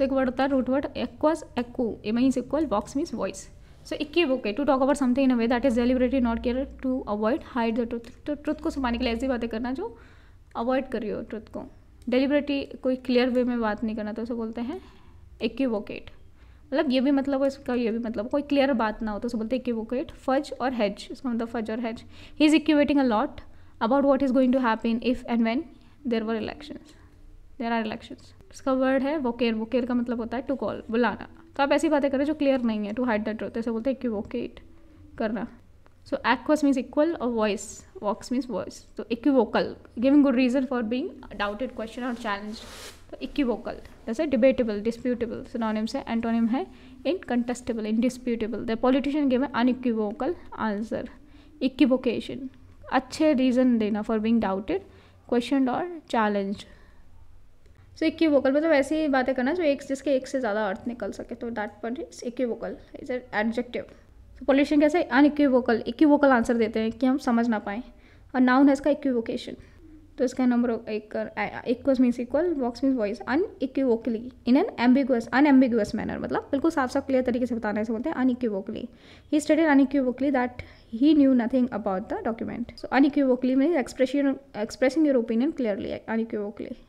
सो एक वर्ड होता है रूट वर्ड एक्वास एक्ू a means equal vox means voice so book है to talk about something in a way that is deliberately not care to avoid hide the truth तो truth को छुपाने के लिए ऐसी बातें करना जो अवॉइड कर रही हो ट्रुथ को डेलिबरेटली कोई क्लियर वे में बात नहीं करना तो उसे बोलते हैं इक्कीवोकेट मतलब ये भी मतलब इसका ये भी मतलब कोई क्लियर बात ना हो तो उसे बोलते हैं इक्वोकेट फज और हैज इसका मतलब फज और hedge he is equating a lot about what is going to happen if and when there were elections there are election इसका वर्ड है वोकेर वोकेर का मतलब होता है टू कॉल बुलाना तो आप ऐसी बातें करें जो क्लियर नहीं है टू हाइड द ट्रुथ ऐसे बोलते हैं इक्वोकेट करना सो एक्वस मीन्स इक्वल और वॉइस वॉक्स मीन्स वॉइस तो equivocal giving good reason for being doubted question और चैलेंज तो इक्वोकल जैसे डिबेटेबल डिस्प्यूटेबल सिनोनिम्स है एंटोनिम है इन डिस्प्यूटेबल द पॉलिटिशियन है अन अनइक्विवोकल आंसर इक्वोकेशन अच्छे रीज़न देना फॉर बींग डाउटेड क्वेश्चन और चैलेंज सो इक्की वोकल मतलब ऐसी बातें करना जो एक जिसके एक से ज़्यादा अर्थ निकल सके तो दैट पर is he vocal is adjective तो पोल्यूशन कैसे unequivocal equivocal answer देते हैं कि हम समझ ना पाएँ और नाउन है इसका इक्वी तो इसका नंबर एक means equal vox means voice un equi in an ambiguous unambiguous manner मतलब बिल्कुल साफ साफ क्लियर तरीके से बताना ऐसे बोलते हैं un equi he study un equi that he knew nothing about the document so un equi mean expression expressing your opinion clearly on